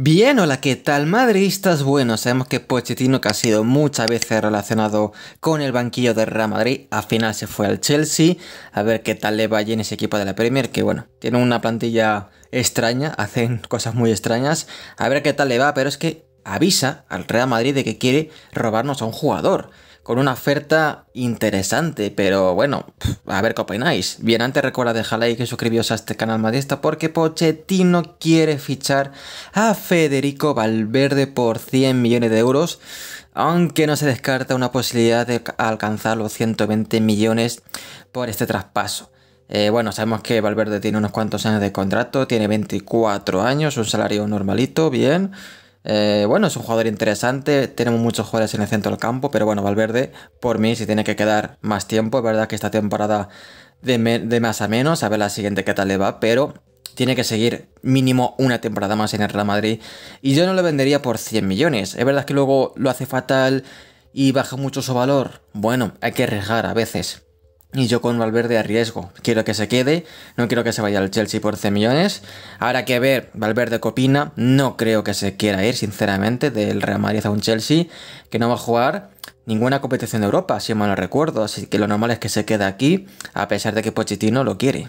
Bien, hola, ¿qué tal estás Bueno, sabemos que Pochettino, que ha sido muchas veces relacionado con el banquillo de Real Madrid, al final se fue al Chelsea, a ver qué tal le va allí en ese equipo de la Premier, que bueno, tiene una plantilla extraña, hacen cosas muy extrañas, a ver qué tal le va, pero es que avisa al Real Madrid de que quiere robarnos a un jugador con una oferta interesante, pero bueno, a ver qué opináis. Bien, antes recuerda dejar like y suscribiros a este canal Madista. porque Pochettino quiere fichar a Federico Valverde por 100 millones de euros, aunque no se descarta una posibilidad de alcanzar los 120 millones por este traspaso. Eh, bueno, sabemos que Valverde tiene unos cuantos años de contrato, tiene 24 años, un salario normalito, bien. Eh, bueno, es un jugador interesante, tenemos muchos jugadores en el centro del campo, pero bueno, Valverde, por mí, si tiene que quedar más tiempo, es verdad que esta temporada de, de más a menos, a ver la siguiente qué tal le va, pero tiene que seguir mínimo una temporada más en el Real Madrid. Y yo no lo vendería por 100 millones. Es verdad que luego lo hace fatal y baja mucho su valor. Bueno, hay que arriesgar a veces. Y yo con Valverde a riesgo Quiero que se quede, no quiero que se vaya al Chelsea por 10 millones. Ahora que ver, Valverde Copina No creo que se quiera ir, sinceramente, del Real Madrid a un Chelsea que no va a jugar ninguna competición de Europa, si mal no recuerdo. Así que lo normal es que se quede aquí, a pesar de que Pochettino lo quiere.